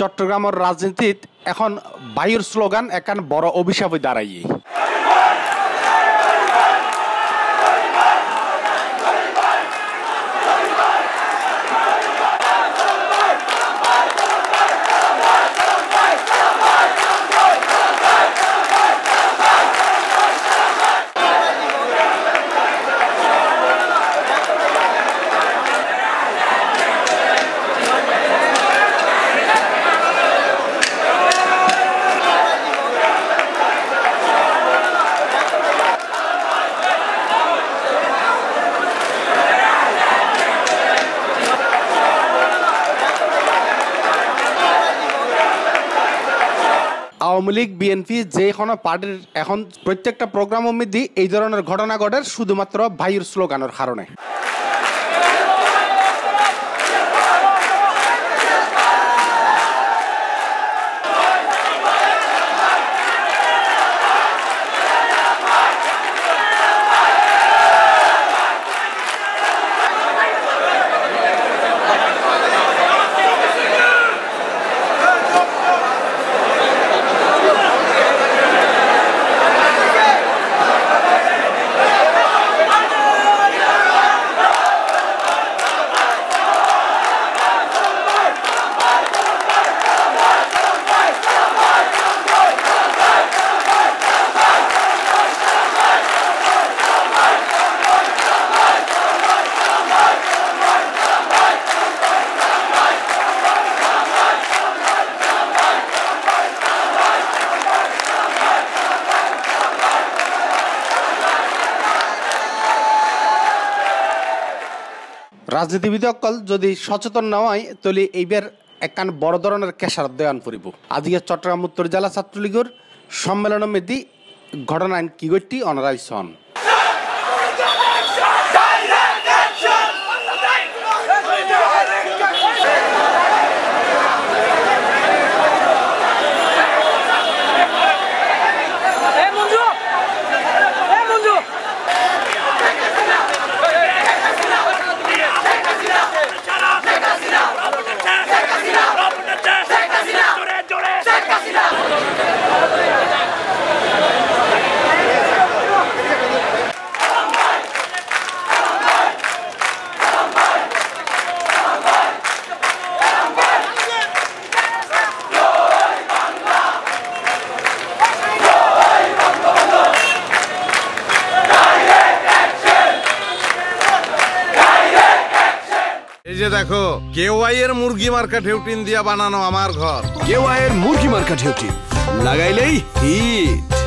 চট্টগ্রামের রাজনীতিত এখন বায়ুর স্লোগান একান বড় অভিশাপ দাঁড়াইয়ে আওয়ামী লীগ বিএনপি কোনো পার্টির এখন প্রত্যেকটা প্রোগ্রাম অমিদি এই ধরনের ঘটনা ঘটে শুধুমাত্র ভাইয়ের স্লোগানের কারণে রাজনীতিবিদ অকল যদি সচেতন না হয় তাহলে এইবার একান বড় ধরনের কেশার দেয়ান পড়িব আজকে চট্টগ্রাম উত্তর জেলা ছাত্রলীগের সম্মেলন মেদি ঘটনায় কিগটি অনারাইস হন যে দেখো কেওয়াই এর মুরগি মার্কা ঢেউটিন দিয়া বানানো আমার ঘর কেওয়াই এর মুরগি মার্কা ঢেউটিন লাগাইলেই হিট